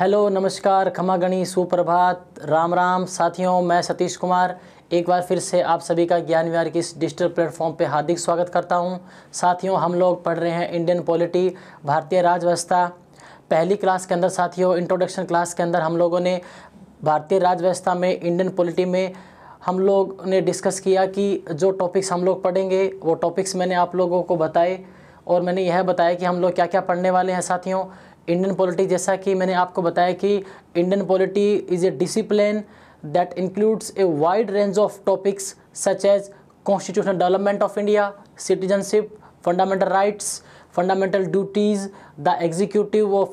hello नमस्कार खमा गणी सुप्रभात राम राम साथियों मैं सतीश कुमार एक बार फिर से आप सभी का ज्ञान विहार की इस डिजिटल प्लेटफॉर्म पर हार्दिक स्वागत करता हूं साथियों हम लोग पढ़ रहे हैं इंडियन पॉलिटी भारतीय राजव्यवस्था व्यवस्था पहली क्लास के अंदर साथियों इंट्रोडक्शन क्लास के अंदर हम लोगों ने भारतीय राजव्यवस्था व्यवस्था में इंडियन पॉलिटी में हम लोग ने डिस्कस किया कि जो टॉपिक्स हम लोग पढ़ेंगे वो टॉपिक्स मैंने आप लोगों को बताए और मैंने यह बताया कि हम लोग क्या क्या पढ़ने वाले हैं साथियों इंडियन पॉलिटी जैसा कि मैंने आपको बताया कि Indian polity is a discipline that includes a wide range of topics such as constitutional development of India citizenship fundamental rights fundamental duties the executive of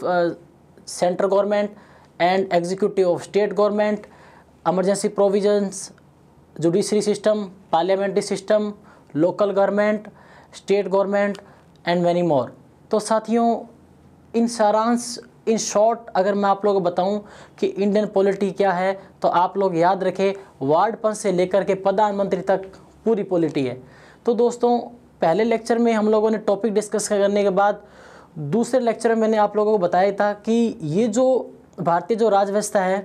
central government and executive of state government emergency provisions judiciary system parliamentary system local government state government and many more तो साथियों इन सारांश in short अगर मैं आप लोगों को बताऊं कि इंडियन पॉलिटी क्या है तो आप लोग याद रखें वार्ड पंच से लेकर के प्रधानमंत्री तक पूरी पॉलिटी है तो दोस्तों पहले लेक्चर में हम लोगों ने टॉपिक डिस्कस करने के बाद दूसरे लेक्चर में मैंने आप लोगों को बताया था कि ये जो भारतीय जो राजव्यवस्था है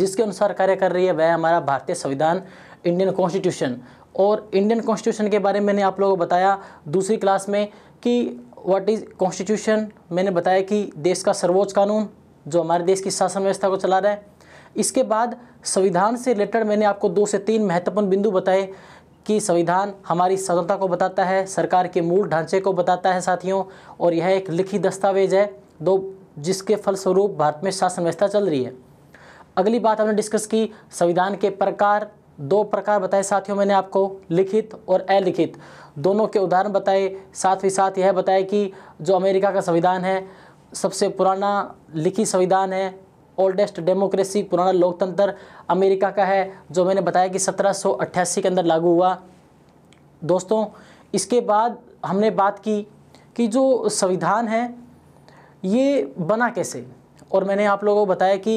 जिसके अनुसार कार्य कर रही है वह हमारा भारतीय संविधान इंडियन कॉन्स्टिट्यूशन और इंडियन कॉन्स्टिट्यूशन के बारे में मैंने आप लोगों को बताया दूसरी क्लास में कि व्हाट इज़ कॉन्स्टिट्यूशन मैंने बताया कि देश का सर्वोच्च कानून जो हमारे देश की शासन व्यवस्था को चला रहा है इसके बाद संविधान से रिलेटेड मैंने आपको दो से तीन महत्वपूर्ण बिंदु बताए कि संविधान हमारी स्वतंत्रता को बताता है सरकार के मूल ढांचे को बताता है साथियों और यह एक लिखित दस्तावेज है दो जिसके फलस्वरूप भारत में शासन व्यवस्था चल रही है अगली बात हमने डिस्कस की संविधान के प्रकार दो प्रकार बताए साथियों मैंने आपको लिखित और अलिखित दोनों के उदाहरण बताए साथ ही साथ यह बताए कि जो अमेरिका का संविधान है सबसे पुराना लिखी संविधान है ओल्डेस्ट डेमोक्रेसी पुराना लोकतंत्र अमेरिका का है जो मैंने बताया कि सत्रह के अंदर लागू हुआ दोस्तों इसके बाद हमने बात की कि जो संविधान है ये बना कैसे और मैंने आप लोगों को बताया कि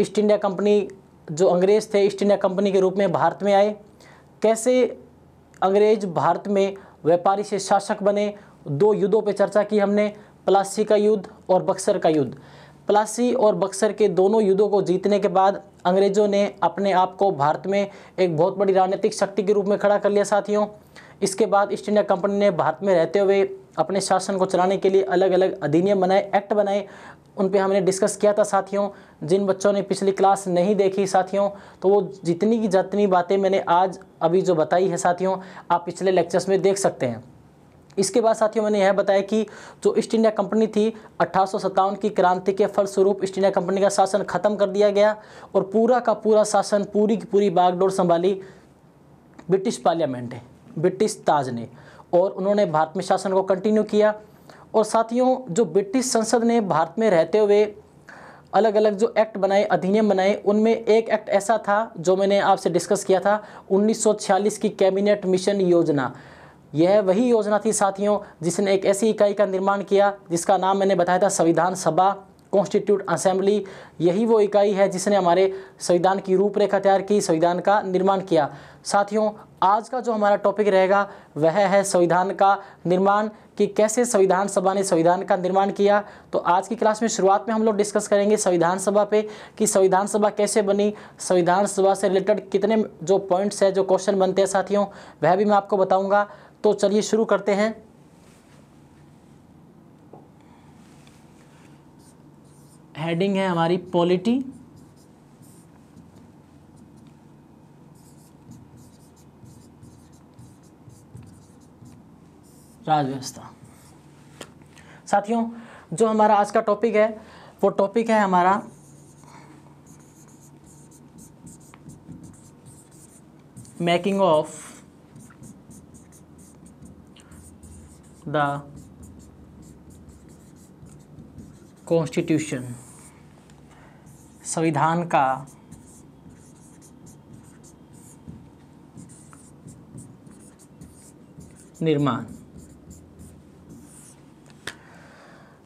ईस्ट इंडिया कंपनी जो अंग्रेज़ थे ईस्ट इंडिया कंपनी के रूप में भारत में आए कैसे अंग्रेज भारत में व्यापारी से शासक बने दो युद्धों पर चर्चा की हमने प्लासी का युद्ध और बक्सर का युद्ध प्लासी और बक्सर के दोनों युद्धों को जीतने के बाद अंग्रेज़ों ने अपने आप को भारत में एक बहुत बड़ी राजनीतिक शक्ति के रूप में खड़ा कर लिया साथियों इसके बाद ईस्ट इंडिया कंपनी ने भारत में रहते हुए अपने शासन को चलाने के लिए अलग अलग अधिनियम बनाए एक्ट बनाए उन पर हमने डिस्कस किया था साथियों जिन बच्चों ने पिछली क्लास नहीं देखी साथियों तो वो जितनी की जितनी बातें मैंने आज अभी जो बताई है साथियों आप पिछले लेक्चर्स में देख सकते हैं इसके बाद साथियों मैंने यह बताया कि जो ईस्ट इंडिया कंपनी थी अट्ठारह की क्रांति के फलस्वरूप ईस्ट इंडिया कंपनी का शासन खत्म कर दिया गया और पूरा का पूरा शासन पूरी की पूरी बागडोर संभाली ब्रिटिश पार्लियामेंट है ब्रिटिश ताज ने और उन्होंने भारत में शासन को कंटिन्यू किया और साथियों जो ब्रिटिश संसद ने भारत में रहते हुए अलग अलग जो एक्ट बनाए अधिनियम बनाए उनमें एक एक्ट ऐसा था जो मैंने आपसे डिस्कस किया था 1946 की कैबिनेट मिशन योजना यह वही योजना थी साथियों जिसने एक ऐसी इकाई का निर्माण किया जिसका नाम मैंने बताया था संविधान सभा कॉन्स्टिट्यूट असेंबली यही वो इकाई है जिसने हमारे संविधान की रूपरेखा तैयार की संविधान का निर्माण किया साथियों आज का जो हमारा टॉपिक रहेगा वह है संविधान का निर्माण कि कैसे संविधान सभा ने संविधान का निर्माण किया तो आज की क्लास में शुरुआत में हम लोग डिस्कस करेंगे संविधान सभा पे कि संविधान सभा कैसे बनी संविधान सभा से रिलेटेड कितने जो पॉइंट्स है जो क्वेश्चन बनते हैं साथियों वह भी मैं आपको बताऊँगा तो चलिए शुरू करते हैं हेडिंग है हमारी पॉलिटी राज व्यवस्था साथियों जो हमारा आज का टॉपिक है वो टॉपिक है हमारा मेकिंग ऑफ द कॉन्स्टिट्यूशन संविधान का निर्माण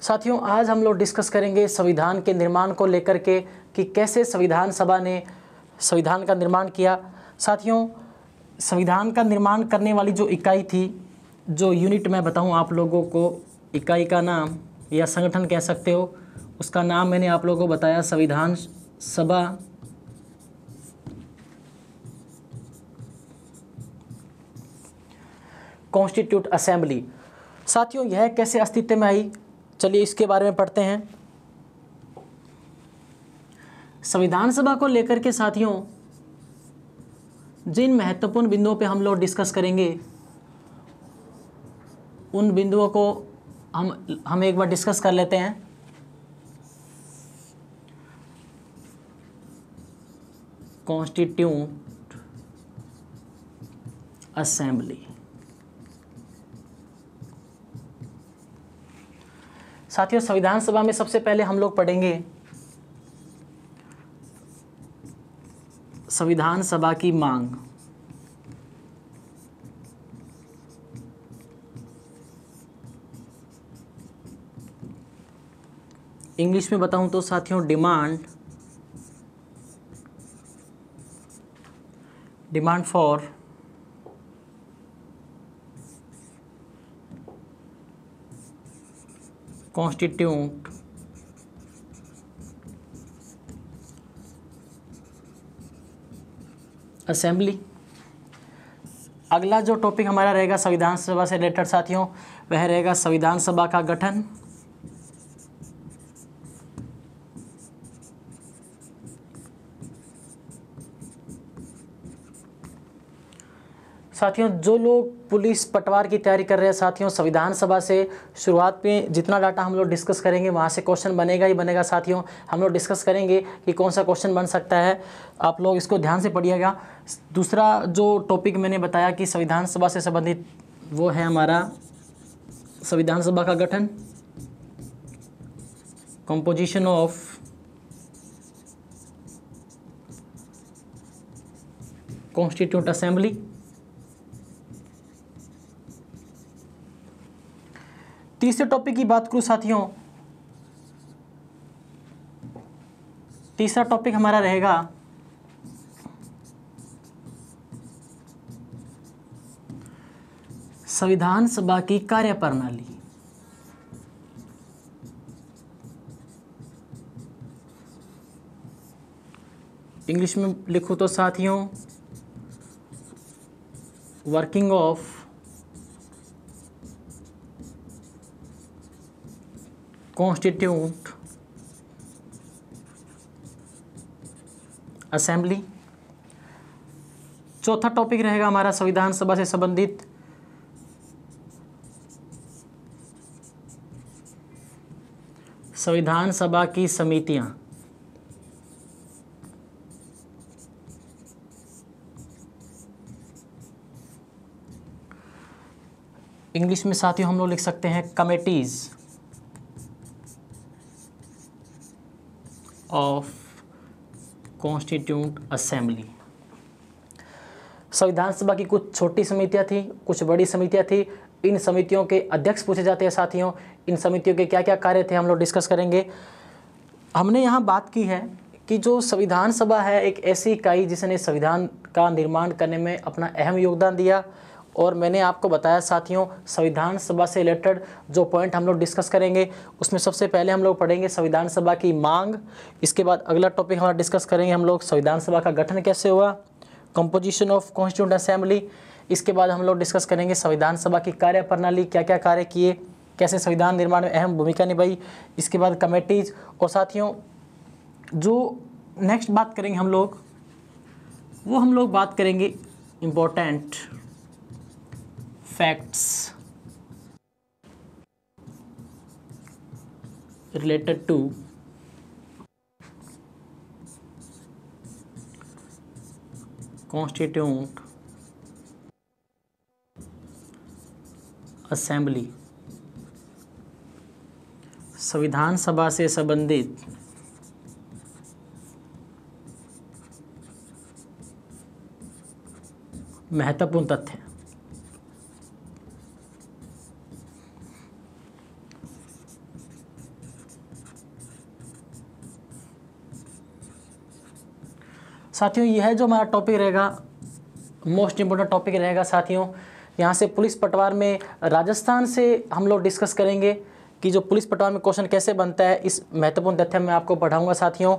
साथियों आज हम लोग डिस्कस करेंगे संविधान के निर्माण को लेकर के कि कैसे संविधान सभा ने संविधान का निर्माण किया साथियों संविधान का निर्माण करने वाली जो इकाई थी जो यूनिट मैं बताऊं आप लोगों को इकाई का नाम या संगठन कह सकते हो उसका नाम मैंने आप लोगों को बताया संविधान सभा कॉन्स्टिट्यूट असेंबली साथियों यह कैसे अस्तित्व में आई चलिए इसके बारे में पढ़ते हैं संविधान सभा को लेकर के साथियों जिन महत्वपूर्ण बिंदुओं पे हम लोग डिस्कस करेंगे उन बिंदुओं को हम हम एक बार डिस्कस कर लेते हैं कॉन्स्टिट्यूट असेंबली साथियों संविधान सभा में सबसे पहले हम लोग पढ़ेंगे संविधान सभा की मांग इंग्लिश में बताऊं तो साथियों demand demand for constitute assembly अगला जो टॉपिक हमारा रहेगा संविधान सभा से रिलेटेड साथियों वह रहेगा संविधान सभा का गठन साथियों जो लोग पुलिस पटवार की तैयारी कर रहे हैं साथियों संविधान सभा से शुरुआत में जितना डाटा हम लोग डिस्कस करेंगे वहाँ से क्वेश्चन बनेगा ही बनेगा साथियों हम लोग डिस्कस करेंगे कि कौन सा क्वेश्चन बन सकता है आप लोग इसको ध्यान से पढ़िएगा दूसरा जो टॉपिक मैंने बताया कि संविधान सभा से संबंधित वो है हमारा संविधान सभा का गठन कंपोजिशन ऑफ कॉन्स्टिट्यूंट असेंबली तीसरे टॉपिक की बात करूँ साथियों तीसरा टॉपिक हमारा रहेगा संविधान सभा की कार्यप्रणाली इंग्लिश में लिखो तो साथियों वर्किंग ऑफ कॉन्स्टिट्यूट असेंबली चौथा टॉपिक रहेगा हमारा संविधान सभा से संबंधित संविधान सभा की समितियां इंग्लिश में साथियों हम लोग लिख सकते हैं कमेटीज़ ऑफ कॉन्स्टिट्यूंट असेंबली संविधान सभा की कुछ छोटी समितियाँ थी कुछ बड़ी समितियाँ थी इन समितियों के अध्यक्ष पूछे जाते हैं साथियों इन समितियों के क्या क्या कार्य थे हम लोग डिस्कस करेंगे हमने यहाँ बात की है कि जो संविधान सभा है एक ऐसी इकाई जिसने संविधान का निर्माण करने में अपना अहम योगदान दिया और मैंने आपको बताया साथियों संविधान सभा से रिलेटेड जो पॉइंट हम लोग डिस्कस करेंगे उसमें सबसे पहले हम लोग पढ़ेंगे संविधान सभा की मांग इसके बाद अगला टॉपिक हमारा डिस्कस करेंगे हम लोग संविधान सभा का गठन कैसे हुआ कंपोजिशन ऑफ कॉन्स्टिट्यूंट असेंबली इसके बाद हम लोग डिस्कस करेंगे संविधान सभा की कार्य प्रणाली क्या क्या कार्य किए कैसे संविधान निर्माण में अहम भूमिका निभाई इसके बाद कमेटीज और साथियों जो नेक्स्ट बात करेंगे हम लोग वो हम लोग बात करेंगे important facts related to constituent assembly संविधान सभा से संबंधित महत्वपूर्ण तथ्य साथियों यह जो हमारा टॉपिक रहेगा मोस्ट इम्पोर्टेंट टॉपिक रहेगा साथियों यहाँ से पुलिस पटवार में राजस्थान से हम लोग डिस्कस करेंगे कि जो पुलिस पटवार में क्वेश्चन कैसे बनता है इस महत्वपूर्ण तथ्य मैं आपको पढ़ाऊँगा साथियों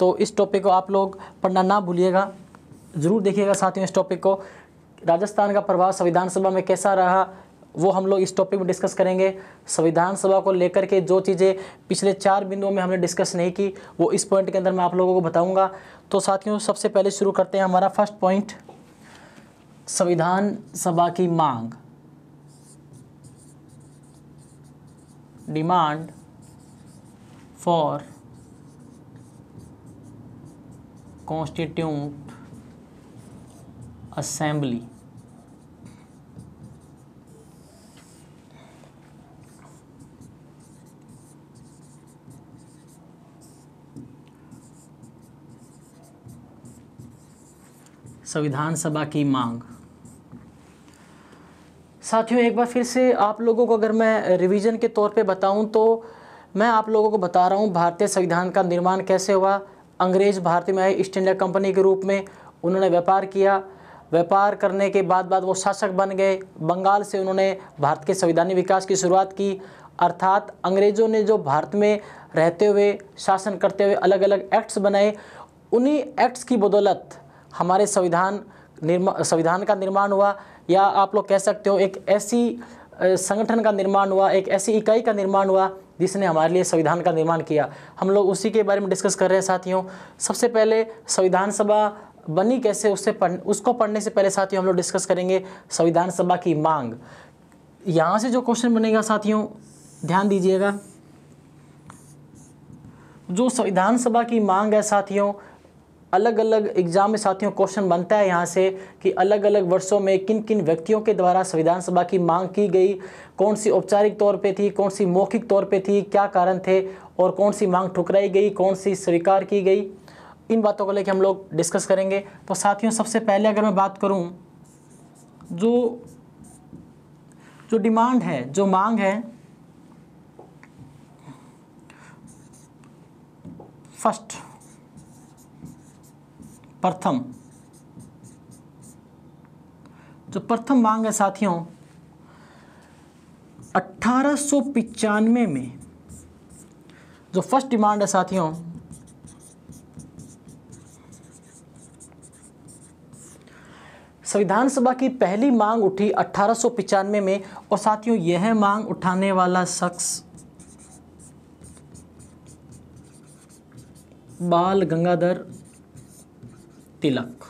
तो इस टॉपिक को आप लोग पढ़ना ना भूलिएगा ज़रूर देखिएगा साथियों इस टॉपिक को राजस्थान का प्रभाव संविधान सभा में कैसा रहा वो हम लोग इस टॉपिक में डिस्कस करेंगे संविधान सभा को लेकर के जो चीज़ें पिछले चार बिंदुओं में हमने डिस्कस नहीं की वो इस पॉइंट के अंदर मैं आप लोगों को बताऊंगा तो साथियों सबसे पहले शुरू करते हैं हमारा फर्स्ट पॉइंट संविधान सभा की मांग डिमांड फॉर कॉन्स्टिट्यूट असेंबली संविधान सभा की मांग साथियों एक बार फिर से आप लोगों को अगर मैं रिवीजन के तौर पे बताऊं तो मैं आप लोगों को बता रहा हूं भारतीय संविधान का निर्माण कैसे हुआ अंग्रेज भारत में आए ईस्ट इंडिया कंपनी के रूप में उन्होंने व्यापार किया व्यापार करने के बाद बाद वो शासक बन गए बंगाल से उन्होंने भारत के संविधानी विकास की शुरुआत की अर्थात अंग्रेज़ों ने जो भारत में रहते हुए शासन करते हुए अलग अलग एक्ट्स बनाए उन्हीं एक्ट्स की बदौलत हमारे संविधान निर्मा संविधान का निर्माण हुआ या आप लोग कह सकते हो एक ऐसी संगठन का निर्माण हुआ एक ऐसी इकाई का निर्माण हुआ जिसने हमारे लिए संविधान का निर्माण किया हम लोग उसी के बारे में डिस्कस कर रहे हैं साथियों सबसे पहले संविधान सभा बनी कैसे उससे पढ़ उसको पढ़ने से पहले साथियों हम लोग डिस्कस करेंगे संविधान सभा की मांग यहाँ से जो क्वेश्चन बनेगा साथियों ध्यान दीजिएगा जो संविधान सभा की मांग है साथियों अलग अलग एग्ज़ाम में साथियों क्वेश्चन बनता है यहाँ से कि अलग अलग वर्षों में किन किन व्यक्तियों के द्वारा संविधान सभा की मांग की गई कौन सी औपचारिक तौर पे थी कौन सी मौखिक तौर पे थी क्या कारण थे और कौन सी मांग ठुकराई गई कौन सी स्वीकार की गई इन बातों को लेकर हम लोग डिस्कस करेंगे तो साथियों सबसे पहले अगर मैं बात करूँ जो जो डिमांड है जो मांग है फर्स्ट प्रथम जो प्रथम मांग है साथियों अट्ठारह में जो फर्स्ट डिमांड है साथियों संविधान सभा की पहली मांग उठी अट्ठारह में और साथियों यह मांग उठाने वाला शख्स बाल गंगाधर तिलक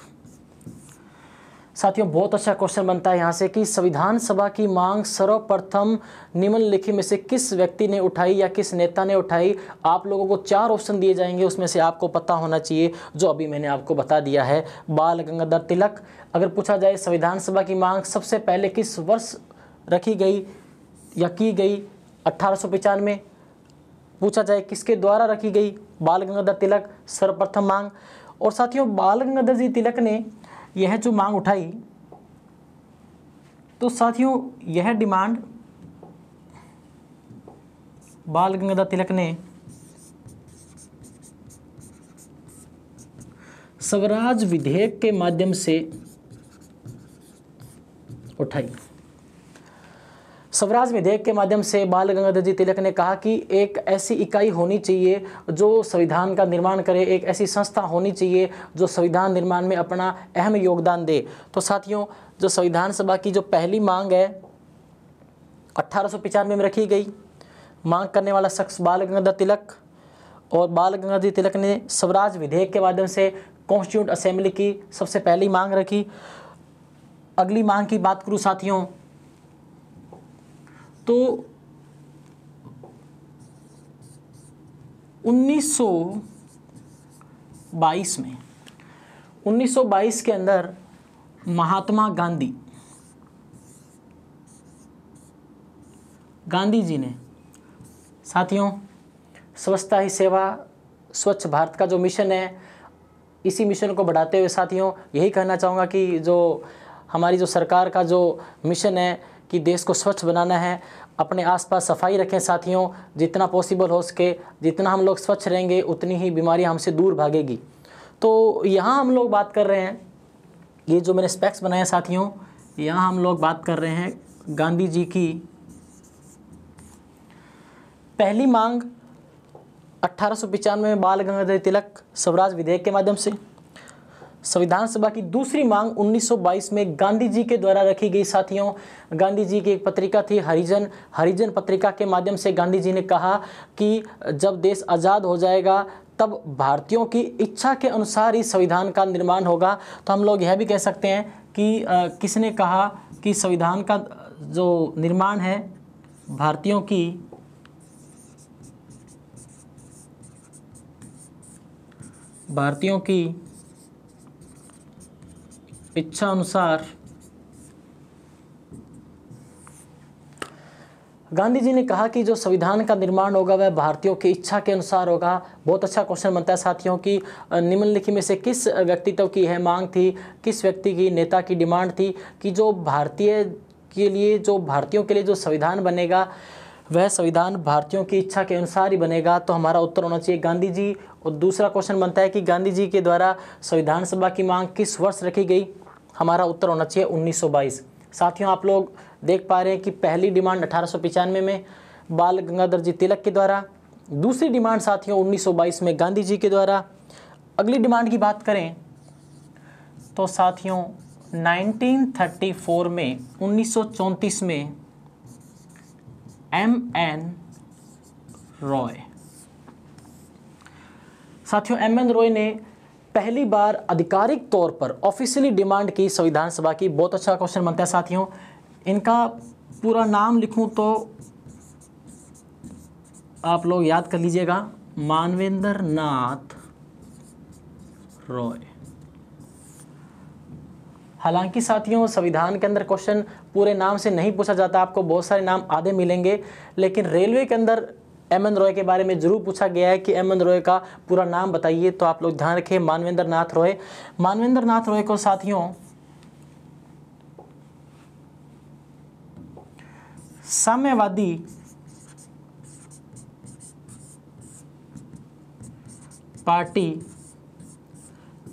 साथियों बहुत अच्छा क्वेश्चन बनता है यहाँ से कि संविधान सभा की मांग सर्वप्रथम निम्नलिखित में से किस व्यक्ति ने उठाई या किस नेता ने उठाई आप लोगों को चार ऑप्शन दिए जाएंगे उसमें से आपको पता होना चाहिए जो अभी मैंने आपको बता दिया है बाल गंगाधर तिलक अगर पूछा जाए संविधान सभा की मांग सबसे पहले किस वर्ष रखी गई या की गई अट्ठारह पूछा जाए किसके द्वारा रखी गई बाल गंगाधर तिलक सर्वप्रथम मांग और साथियों बाल गंगाधर जी तिलक ने यह जो मांग उठाई तो साथियों यह डिमांड बाल गंगाधर तिलक ने स्वराज विधेयक के माध्यम से उठाई स्वराज विधेयक के माध्यम से बाल गंगाधर जी तिलक ने कहा कि एक ऐसी इकाई होनी चाहिए जो संविधान का निर्माण करे एक ऐसी संस्था होनी चाहिए जो संविधान निर्माण में अपना अहम योगदान दे तो साथियों जो संविधान सभा की जो पहली मांग है अट्ठारह में रखी गई मांग करने वाला शख्स बाल गंगाधर तिलक और बाल गंगाधर जी तिलक ने स्वराज विधेयक के माध्यम से कॉन्स्टिट्यूट असेंबली की सबसे पहली मांग रखी अगली मांग की बात करूँ साथियों तो 1922 में 1922 के अंदर महात्मा गांधी गांधी जी ने साथियों स्वच्छता ही सेवा स्वच्छ भारत का जो मिशन है इसी मिशन को बढ़ाते हुए साथियों यही कहना चाहूँगा कि जो हमारी जो सरकार का जो मिशन है कि देश को स्वच्छ बनाना है अपने आसपास सफाई रखें साथियों जितना पॉसिबल हो सके जितना हम लोग स्वच्छ रहेंगे उतनी ही बीमारियां हमसे दूर भागेगी तो यहाँ हम लोग बात कर रहे हैं ये जो मैंने स्पेक्स बनाए साथियों यहाँ हम लोग बात कर रहे हैं गांधी जी की पहली मांग अट्ठारह में बाल गंगाधर तिलक स्वराज विधेयक के माध्यम से संविधान सभा की दूसरी मांग 1922 में गांधी जी के द्वारा रखी गई साथियों गांधी जी की एक पत्रिका थी हरिजन हरिजन पत्रिका के माध्यम से गांधी जी ने कहा कि जब देश आज़ाद हो जाएगा तब भारतीयों की इच्छा के अनुसार ही संविधान का निर्माण होगा तो हम लोग यह भी कह सकते हैं कि आ, किसने कहा कि संविधान का जो निर्माण है भारतीयों की भारतीयों की इच्छा अनुसार गांधी जी ने कहा कि जो संविधान का निर्माण होगा वह भारतीयों की इच्छा के अनुसार होगा बहुत अच्छा क्वेश्चन बनता है साथियों की निम्नलिखित में से किस व्यक्तित्व की है मांग थी किस व्यक्ति की नेता की डिमांड थी कि जो भारतीय के लिए जो भारतीयों के लिए जो संविधान बनेगा वह संविधान भारतीयों की इच्छा के अनुसार ही बनेगा तो हमारा उत्तर होना चाहिए गांधी जी और दूसरा क्वेश्चन बनता है कि गांधी जी के द्वारा संविधान सभा की मांग किस वर्ष रखी गई हमारा उत्तर होना चाहिए 1922 साथियों आप लोग देख पा रहे हैं कि पहली डिमांड अठारह में बाल गंगाधर जी तिलक के द्वारा दूसरी डिमांड साथियों 1922 में गांधी जी के द्वारा अगली डिमांड की बात करें तो साथियों 1934 में 1934 में एम एन रॉय साथियों एम एन रॉय ने पहली बार आधिकारिक तौर पर ऑफिशियली डिमांड की संविधान सभा की बहुत अच्छा क्वेश्चन बनता है साथियों इनका पूरा नाम लिखूं तो आप लोग याद कर लीजिएगा मानवेंद्र नाथ रॉय हालांकि साथियों संविधान के अंदर क्वेश्चन पूरे नाम से नहीं पूछा जाता आपको बहुत सारे नाम आधे मिलेंगे लेकिन रेलवे के अंदर एम एन रॉय के बारे में ज़रूर पूछा गया है कि एम एन रॉय का पूरा नाम बताइए तो आप लोग ध्यान रखें मानवेंद्र नाथ रॉय मानवेंद्र नाथ रॉय को साथियों साम्यवादी पार्टी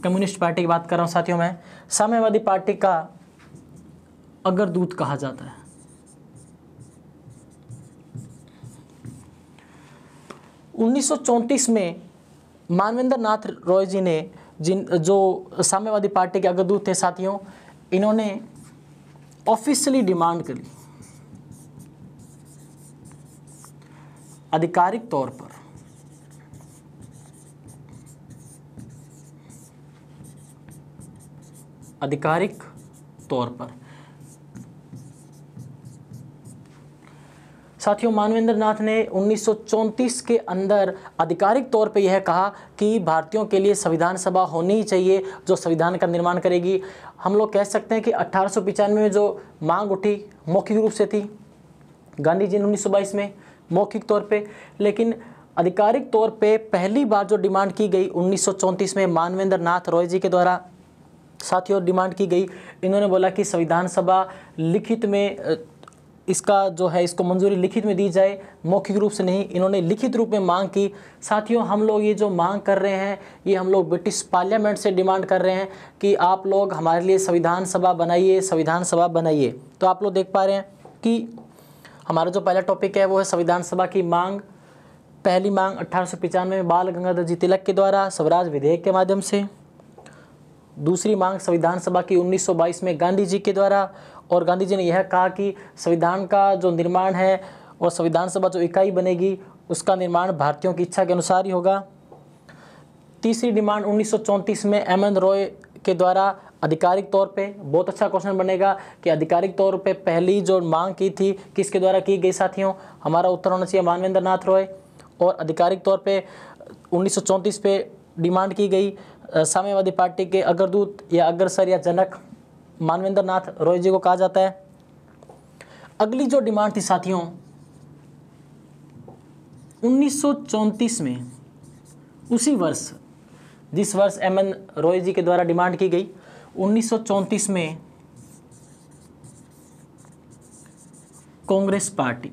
कम्युनिस्ट पार्टी की बात कर रहा हूं साथियों मैं साम्यवादी पार्टी का अगरदूत कहा जाता है 1934 में मानवेंद्र नाथ रॉय जी ने जिन जो साम्यवादी पार्टी के अग्रदूत थे साथियों इन्होंने ऑफिशियली डिमांड करी आधिकारिक तौर पर आधिकारिक तौर पर साथियों मानवेंद्र नाथ ने उन्नीस के अंदर आधिकारिक तौर पर यह कहा कि भारतीयों के लिए संविधान सभा होनी ही चाहिए जो संविधान का निर्माण करेगी हम लोग कह सकते हैं कि अट्ठारह में जो मांग उठी मौखिक रूप से थी गांधी जी ने उन्नीस में मौखिक तौर पर लेकिन आधिकारिक तौर पे पहली बार जो डिमांड की गई उन्नीस में मानवेंद्र नाथ रॉय जी के द्वारा साथियों डिमांड की गई इन्होंने बोला कि संविधान सभा लिखित में इसका जो है इसको मंजूरी लिखित में दी जाए मौखिक रूप से नहीं इन्होंने लिखित रूप में मांग की साथियों हम लोग ये जो मांग कर रहे हैं ये हम लोग ब्रिटिश पार्लियामेंट से डिमांड कर रहे हैं कि आप लोग हमारे लिए संविधान सभा बनाइए संविधान सभा बनाइए तो आप लोग देख पा रहे हैं कि हमारा जो पहला टॉपिक है वो है संविधान सभा की मांग पहली मांग अट्ठारह में बाल गंगाधर जी तिलक के द्वारा स्वराज विधेयक के माध्यम से दूसरी मांग संविधान सभा की 1922 में गांधी जी के द्वारा और गांधी जी ने यह कहा कि संविधान का जो निर्माण है और संविधान सभा जो इकाई बनेगी उसका निर्माण भारतीयों की इच्छा के अनुसार ही होगा तीसरी डिमांड उन्नीस में एम एन रॉय के द्वारा आधिकारिक तौर पे बहुत अच्छा क्वेश्चन बनेगा कि आधिकारिक तौर पे पहली जो मांग की थी किसके द्वारा की गई साथियों हमारा उत्तर होना चाहिए मानवेंद्र नाथ रॉय और आधिकारिक तौर पे 1934 पे डिमांड की गई साम्यवादी पार्टी के अग्रदूत या अग्रसर या जनक मानवेंद्र नाथ रॉय जी को कहा जाता है अगली जो डिमांड थी साथियों 1934 में उसी वर्ष जिस वर्ष एम एन रॉय जी के द्वारा डिमांड की गई 1934 में कांग्रेस पार्टी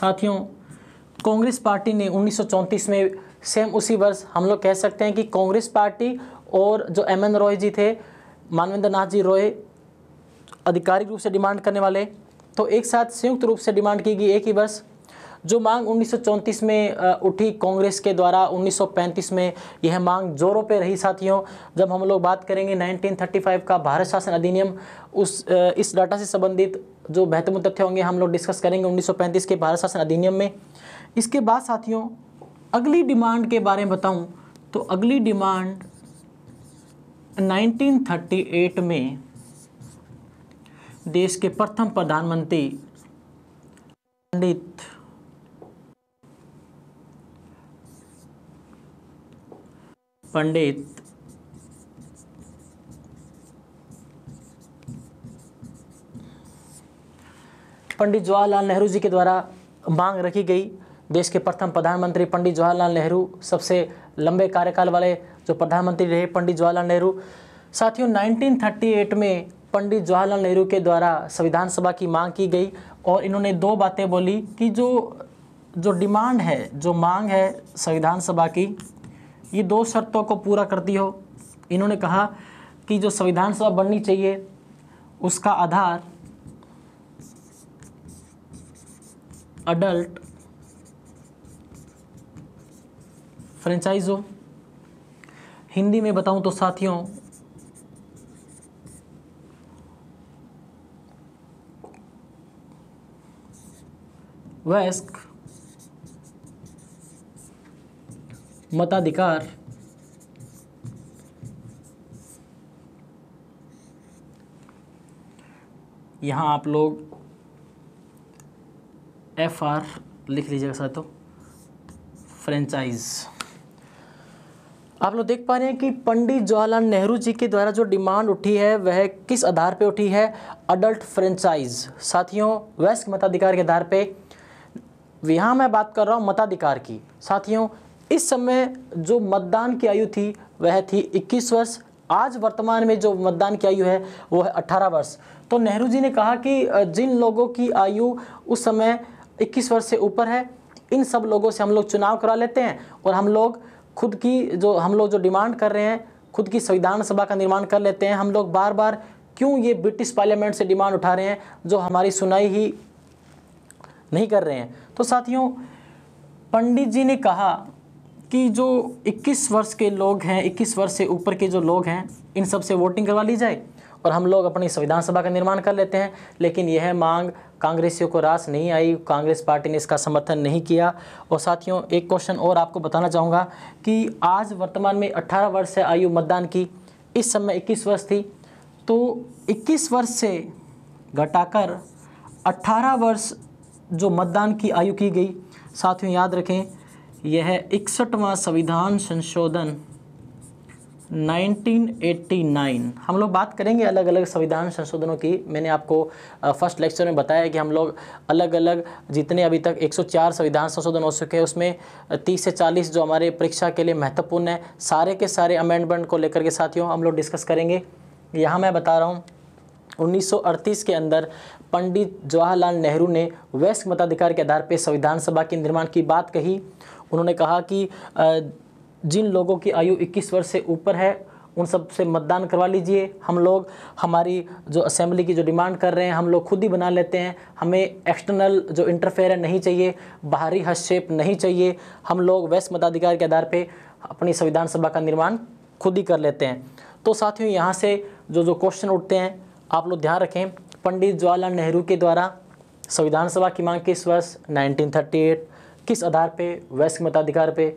साथियों कांग्रेस पार्टी ने 1934 में सेम उसी वर्ष हम लोग कह सकते हैं कि कांग्रेस पार्टी और जो एम एन रॉय जी थे मानवेंद्र नाथ जी रॉय आधिकारिक रूप से डिमांड करने वाले तो एक साथ संयुक्त रूप से डिमांड की गई एक ही वर्ष जो मांग 1934 में उठी कांग्रेस के द्वारा 1935 में यह मांग जोरों पे रही साथियों जब हम लोग बात करेंगे 1935 का भारत शासन अधिनियम उस इस डाटा से संबंधित जो महत्वपूर्ण तथ्य होंगे हम लोग डिस्कस करेंगे 1935 के भारत शासन अधिनियम में इसके बाद साथियों अगली डिमांड के बारे में बताऊं तो अगली डिमांड 1938 में देश के प्रथम प्रधानमंत्री पंडित पंडित पंडित जवाहरलाल नेहरू जी के द्वारा मांग रखी गई देश के प्रथम प्रधानमंत्री पंडित जवाहरलाल नेहरू सबसे लंबे कार्यकाल वाले जो प्रधानमंत्री रहे पंडित जवाहरलाल नेहरू साथियों 1938 में पंडित जवाहरलाल नेहरू के द्वारा संविधान सभा की मांग की गई और इन्होंने दो बातें बोली कि जो जो डिमांड है जो मांग है संविधान सभा की ये दो शर्तों को पूरा करती हो इन्होंने कहा कि जो संविधान सभा बननी चाहिए उसका आधार अडल्ट फ्रेंचाइज हो हिंदी में बताऊं तो साथियों वयस्क मताधिकार यहां आप लोग एफ आर लिख लीजिएगा साथ फ्रेंचाइज तो, आप लोग देख पा रहे हैं कि पंडित जवाहरलाल नेहरू जी के द्वारा जो डिमांड उठी है वह किस आधार पर उठी है अडल्ट फ्रेंचाइज साथियों वयस्क मताधिकार के आधार पे यहाँ मैं बात कर रहा हूँ मताधिकार की साथियों इस समय जो मतदान की आयु थी वह थी 21 वर्ष आज वर्तमान में जो मतदान की आयु है वो है अट्ठारह वर्ष तो नेहरू जी ने कहा कि जिन लोगों की आयु उस समय इक्कीस वर्ष से ऊपर है इन सब लोगों से हम लोग चुनाव करवा लेते हैं और हम लोग खुद की जो हम लोग जो डिमांड कर रहे हैं खुद की संविधान सभा का निर्माण कर लेते हैं हम लोग बार बार क्यों ये ब्रिटिश पार्लियामेंट से डिमांड उठा रहे हैं जो हमारी सुनाई ही नहीं कर रहे हैं तो साथियों पंडित जी ने कहा कि जो 21 वर्ष के लोग हैं 21 वर्ष से ऊपर के जो लोग हैं इन सब से वोटिंग करवा ली जाए और हम लोग अपनी संविधान सभा का निर्माण कर लेते हैं लेकिन यह मांग कांग्रेसियों को रास नहीं आई कांग्रेस पार्टी ने इसका समर्थन नहीं किया और साथियों एक क्वेश्चन और आपको बताना चाहूँगा कि आज वर्तमान में 18 वर्ष से आयु मतदान की इस समय 21 वर्ष थी तो 21 वर्ष से घटाकर 18 वर्ष जो मतदान की आयु की गई साथियों याद रखें यह इकसठवां संविधान संशोधन 1989 हम लोग बात करेंगे अलग अलग संविधान संशोधनों की मैंने आपको फर्स्ट लेक्चर में बताया कि हम लोग अलग अलग जितने अभी तक 104 संविधान संशोधन हो चुके हैं उसमें 30 से 40 जो हमारे परीक्षा के लिए महत्वपूर्ण है सारे के सारे अमेंडमेंट को लेकर के साथियों हम लोग डिस्कस करेंगे यहाँ मैं बता रहा हूँ उन्नीस के अंदर पंडित जवाहरलाल नेहरू ने वैश्विक मताधिकार के आधार पर संविधान सभा के निर्माण की बात कही उन्होंने कहा कि जिन लोगों की आयु 21 वर्ष से ऊपर है उन सब से मतदान करवा लीजिए हम लोग हमारी जो असेंबली की जो डिमांड कर रहे हैं हम लोग खुद ही बना लेते हैं हमें एक्सटर्नल जो इंटरफेयर है नहीं चाहिए बाहरी हस्तक्षेप नहीं चाहिए हम लोग वैश्य मताधिकार के आधार पर अपनी संविधान सभा का निर्माण खुद ही कर लेते हैं तो साथियों यहाँ से जो जो क्वेश्चन उठते हैं आप लोग ध्यान रखें पंडित जवाहरलाल नेहरू के द्वारा संविधान सभा की मांग किस वर्ष 1938 किस आधार पे वैश्विक मताधिकार पे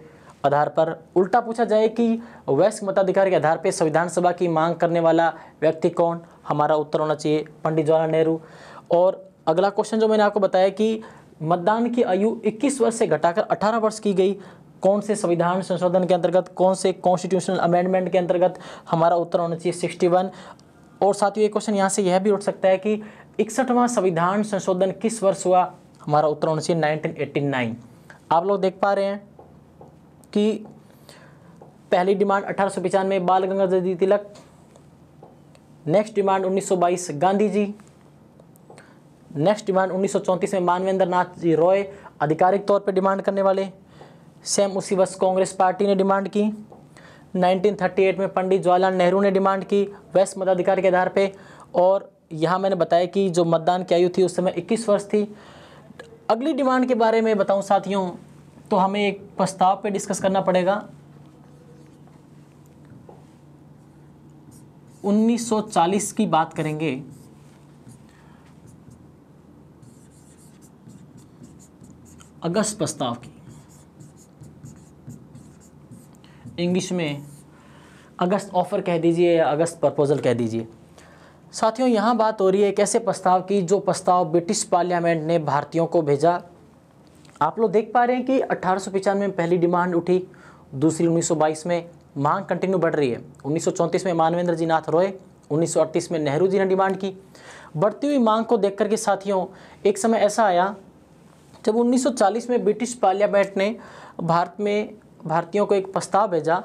आधार पर उल्टा पूछा जाए कि वैश्विक मताधिकार के आधार पर संविधान सभा की मांग करने वाला व्यक्ति कौन हमारा उत्तर होना चाहिए पंडित जवाहरलाल नेहरू और अगला क्वेश्चन जो मैंने आपको बताया कि मतदान की आयु 21 वर्ष से घटाकर 18 वर्ष की गई कौन से संविधान संशोधन के अंतर्गत कौन से कॉन्स्टिट्यूशनल अमेंडमेंट के अंतर्गत हमारा उत्तर होना चाहिए सिक्सटी वन और साथ ही एक क्वेश्चन यहाँ से यह भी उठ सकता है कि इकसठवां संविधान संशोधन किस वर्ष हुआ हमारा उत्तर होना चाहिए नाइनटीन आप लोग देख पा रहे हैं कि पहली डिमांड अठारह में Bal Gangadhar ji Tilak next demand 1922 Gandhi ji next demand 1934 में मानवेंद्र नाथ जी रॉय आधिकारिक तौर पर डिमांड करने वाले सेम उसी वर्ष कांग्रेस पार्टी ने डिमांड की 1938 में पंडित जवाहरलाल नेहरू ने डिमांड की वैश्य मताधिकार के आधार पे और यहाँ मैंने बताया कि जो मतदान की आयु थी उस समय 21 वर्ष थी अगली डिमांड के बारे में बताऊँ साथियों तो हमें एक प्रस्ताव पे डिस्कस करना पड़ेगा 1940 की बात करेंगे अगस्त प्रस्ताव की इंग्लिश में अगस्त ऑफ़र कह दीजिए या अगस्त प्रपोज़ल कह दीजिए साथियों यहाँ बात हो रही है एक ऐसे प्रस्ताव की जो प्रस्ताव ब्रिटिश पार्लियामेंट ने भारतीयों को भेजा आप लोग देख पा रहे हैं कि अट्ठारह में पहली डिमांड उठी दूसरी 1922 में मांग कंटिन्यू बढ़ रही है 1934 में मानवेंद्र जी नाथ रॉय उन्नीस में नेहरू जी ने डिमांड की बढ़ती हुई मांग को देख करके साथियों एक समय ऐसा आया जब 1940 में ब्रिटिश पार्लियामेंट ने भारत में भारतीयों को एक प्रस्ताव भेजा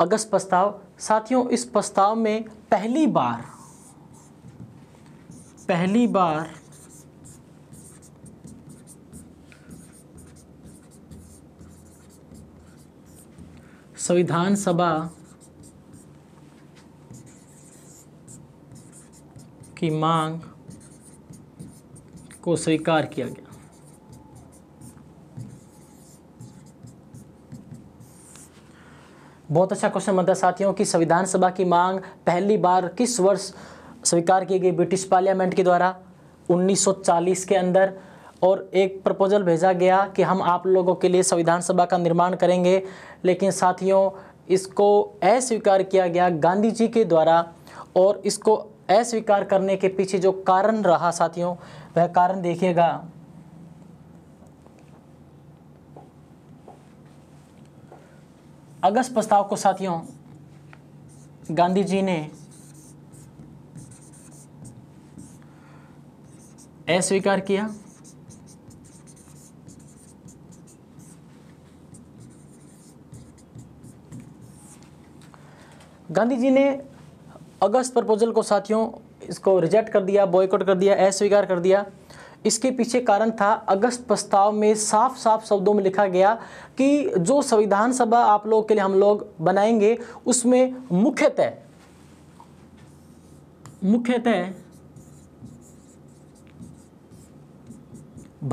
अगस्त प्रस्ताव साथियों इस प्रस्ताव में पहली बार पहली बार संविधान सभा की मांग को स्वीकार किया गया बहुत अच्छा क्वेश्चन बनता साथियों कि संविधान सभा की मांग पहली बार किस वर्ष स्वीकार की गई ब्रिटिश पार्लियामेंट के द्वारा 1940 के अंदर और एक प्रपोजल भेजा गया कि हम आप लोगों के लिए संविधान सभा का निर्माण करेंगे लेकिन साथियों इसको अस्वीकार किया गया गांधी जी के द्वारा और इसको अस्वीकार करने के पीछे जो कारण रहा साथियों वह कारण देखिएगा अगस्त प्रस्ताव को साथियों गांधी जी ने अस्वीकार किया गांधी जी ने अगस्त प्रपोजल को साथियों इसको रिजेक्ट कर दिया बॉयकॉट कर दिया अस्वीकार कर दिया इसके पीछे कारण था अगस्त प्रस्ताव में साफ साफ शब्दों में लिखा गया कि जो संविधान सभा आप लोगों के लिए हम लोग बनाएंगे उसमें मुख्यतः मुख्यतः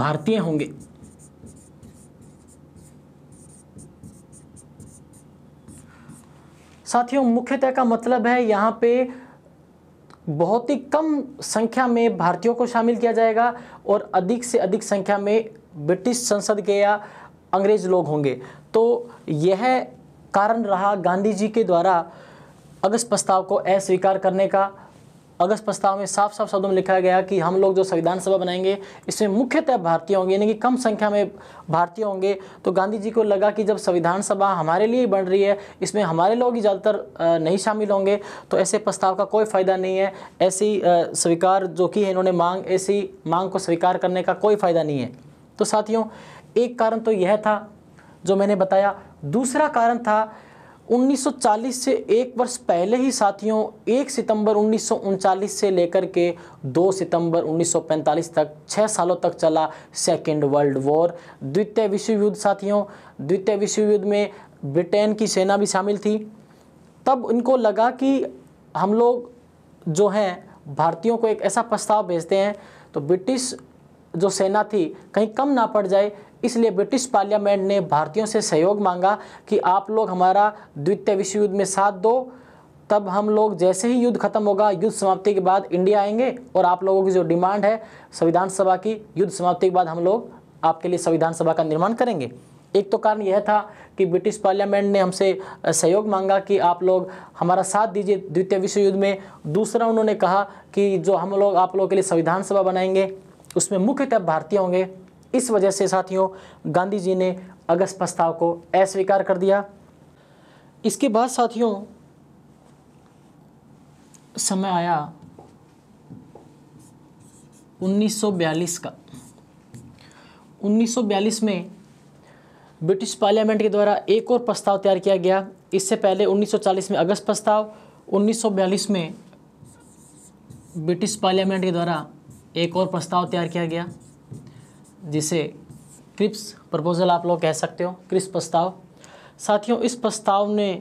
भारतीय होंगे साथियों मुख्यतः का मतलब है यहाँ पे बहुत ही कम संख्या में भारतीयों को शामिल किया जाएगा और अधिक से अधिक संख्या में ब्रिटिश संसद के या अंग्रेज लोग होंगे तो यह कारण रहा गांधी जी के द्वारा अगस्त प्रस्ताव को अस्वीकार करने का अगस्त प्रस्ताव में साफ साफ शब्दों में लिखा गया कि हम लोग जो संविधान सभा बनाएंगे इसमें मुख्यतः भारतीय होंगे यानी कि कम संख्या में भारतीय होंगे तो गांधी जी को लगा कि जब संविधान सभा हमारे लिए बन रही है इसमें हमारे लोग ही ज़्यादातर नहीं शामिल होंगे तो ऐसे प्रस्ताव का कोई फ़ायदा नहीं है ऐसी स्वीकार जो कि है इन्होंने मांग ऐसी मांग को स्वीकार करने का कोई फ़ायदा नहीं है तो साथियों एक कारण तो यह था जो मैंने बताया दूसरा कारण था 1940 से एक वर्ष पहले ही साथियों एक सितंबर उन्नीस से लेकर के दो सितंबर 1945 तक छः सालों तक चला सेकेंड वर्ल्ड वॉर द्वितीय विश्व युद्ध साथियों द्वितीय विश्व युद्ध में ब्रिटेन की सेना भी शामिल थी तब इनको लगा कि हम लोग जो हैं भारतीयों को एक ऐसा प्रस्ताव भेजते हैं तो ब्रिटिश जो सेना थी कहीं कम ना पड़ जाए इसलिए ब्रिटिश पार्लियामेंट ने भारतीयों से सहयोग मांगा कि आप लोग हमारा द्वितीय विश्व युद्ध में साथ दो तब हम लोग जैसे ही युद्ध खत्म होगा युद्ध समाप्ति के बाद इंडिया आएंगे और आप लोगों की जो डिमांड है संविधान सभा की युद्ध समाप्ति के बाद हम लोग आपके लिए संविधान सभा का निर्माण करेंगे एक तो कारण यह था कि ब्रिटिश पार्लियामेंट ने हमसे सहयोग मांगा कि आप लोग हमारा साथ दीजिए द्वितीय विश्व युद्ध में दूसरा उन्होंने कहा कि जो हम लोग आप लोगों के लिए संविधान सभा बनाएंगे उसमें मुख्यतः भारतीय होंगे इस वजह से साथियों गांधी जी ने अगस्त प्रस्ताव को अस्वीकार कर दिया इसके बाद साथियों समय आया 1942 का 1942 में ब्रिटिश पार्लियामेंट के द्वारा एक और प्रस्ताव तैयार किया गया इससे पहले 1940 में अगस्त प्रस्ताव 1942 में ब्रिटिश पार्लियामेंट के द्वारा एक और प्रस्ताव तैयार किया गया जिसे क्रिप्स प्रपोजल आप लोग कह सकते हो क्रिप्स प्रस्ताव साथियों इस प्रस्ताव ने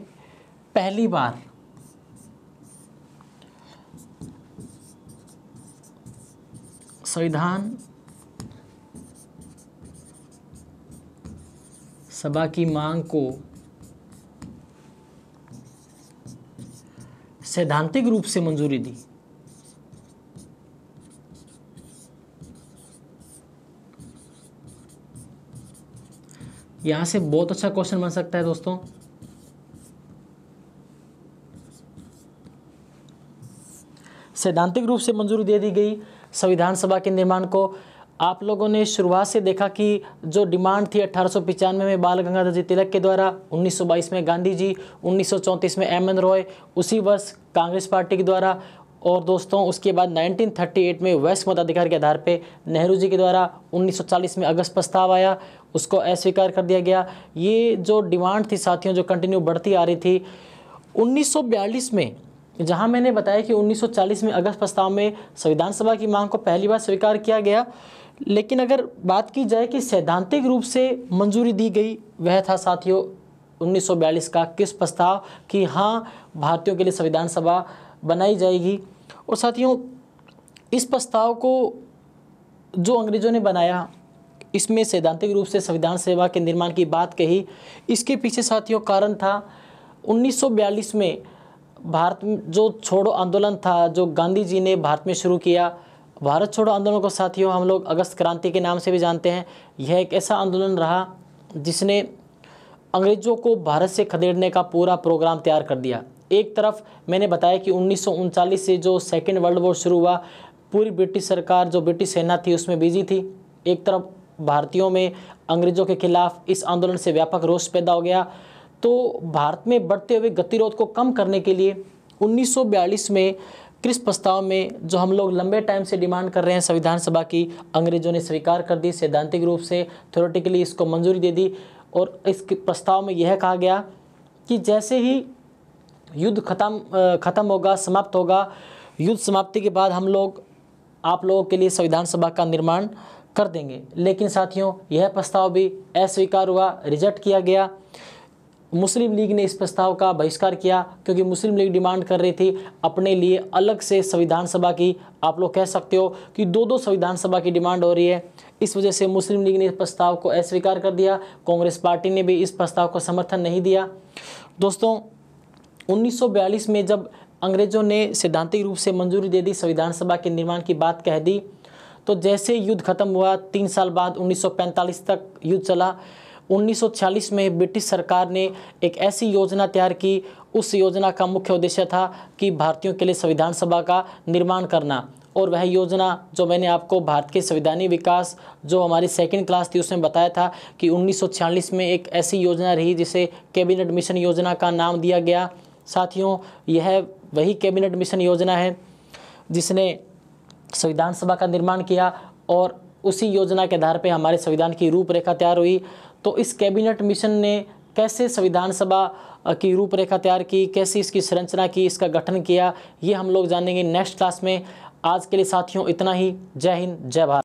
पहली बार संविधान सभा की मांग को सैद्धांतिक रूप से मंजूरी दी यहां से बहुत अच्छा क्वेश्चन बन सकता है दोस्तों सैद्धांतिक रूप से मंजूरी दे दी गई संविधान सभा के निर्माण को आप लोगों ने शुरुआत से देखा कि जो डिमांड थी अठारह में बाल गंगाधर जी तिलक के द्वारा 1922 में गांधी जी 1934 में एम एन रॉय उसी वर्ष कांग्रेस पार्टी के द्वारा और दोस्तों उसके बाद 1938 में वैश्य मताधिकार के आधार पे नेहरू जी के द्वारा 1940 में अगस्त प्रस्ताव आया उसको अस्वीकार कर दिया गया ये जो डिमांड थी साथियों जो कंटिन्यू बढ़ती आ रही थी 1942 में जहां मैंने बताया कि 1940 में अगस्त प्रस्ताव में संविधान सभा की मांग को पहली बार स्वीकार किया गया लेकिन अगर बात की जाए कि सैद्धांतिक रूप से मंजूरी दी गई वह था साथियों उन्नीस का किस प्रस्ताव कि हाँ भारतीयों के लिए संविधान सभा बनाई जाएगी और साथियों इस प्रस्ताव को जो अंग्रेज़ों ने बनाया इसमें सैद्धांतिक रूप से संविधान सेवा के निर्माण की बात कही इसके पीछे साथियों कारण था 1942 में भारत जो छोड़ो आंदोलन था जो गांधी जी ने भारत में शुरू किया भारत छोड़ो आंदोलन को साथियों हम लोग अगस्त क्रांति के नाम से भी जानते हैं यह एक ऐसा आंदोलन रहा जिसने अंग्रेज़ों को भारत से खदेड़ने का पूरा प्रोग्राम तैयार कर दिया एक तरफ मैंने बताया कि उन्नीस से जो सेकेंड वर्ल्ड वॉर शुरू हुआ पूरी ब्रिटिश सरकार जो ब्रिटिश सेना थी उसमें बिजी थी एक तरफ भारतीयों में अंग्रेज़ों के खिलाफ इस आंदोलन से व्यापक रोष पैदा हो गया तो भारत में बढ़ते हुए गतिरोध को कम करने के लिए 1942 में क्रिस प्रस्ताव में जो हम लोग लंबे टाइम से डिमांड कर रहे हैं संविधान सभा की अंग्रेज़ों ने स्वीकार कर दी सैद्धांतिक रूप से थोरेटिकली इसको मंजूरी दे दी और इस प्रस्ताव में यह कहा गया कि जैसे ही युद्ध खत्म ख़त्म होगा समाप्त होगा युद्ध समाप्ति के बाद हम लोग आप लोगों के लिए संविधान सभा का निर्माण कर देंगे लेकिन साथियों यह प्रस्ताव भी अस्वीकार हुआ रिजेक्ट किया गया मुस्लिम लीग ने इस प्रस्ताव का बहिष्कार किया क्योंकि मुस्लिम लीग डिमांड कर रही थी अपने लिए अलग से संविधान सभा की आप लोग कह सकते हो कि दो दो संविधान सभा की डिमांड हो रही है इस वजह से मुस्लिम लीग ने इस प्रस्ताव को अस्वीकार कर दिया कांग्रेस पार्टी ने भी इस प्रस्ताव का समर्थन नहीं दिया दोस्तों 1942 में जब अंग्रेजों ने सिद्धांतिक रूप से मंजूरी दे दी संविधान सभा के निर्माण की बात कह दी तो जैसे युद्ध खत्म हुआ तीन साल बाद 1945 तक युद्ध चला 1946 में ब्रिटिश सरकार ने एक ऐसी योजना तैयार की उस योजना का मुख्य उद्देश्य था कि भारतीयों के लिए संविधान सभा का निर्माण करना और वह योजना जो मैंने आपको भारत के संविधानी विकास जो हमारी सेकंड क्लास थी उसमें बताया था कि 1946 में एक ऐसी योजना रही जिसे कैबिनेट मिशन योजना का नाम दिया गया साथियों यह वही कैबिनेट मिशन योजना है जिसने संविधान सभा का निर्माण किया और उसी योजना के आधार पर हमारे संविधान की रूपरेखा तैयार हुई तो इस कैबिनेट मिशन ने कैसे संविधान सभा की रूपरेखा तैयार की कैसे इसकी संरचना की इसका गठन किया ये हम लोग जानेंगे नेक्स्ट क्लास में आज के लिए साथियों इतना ही जय हिंद जय भारत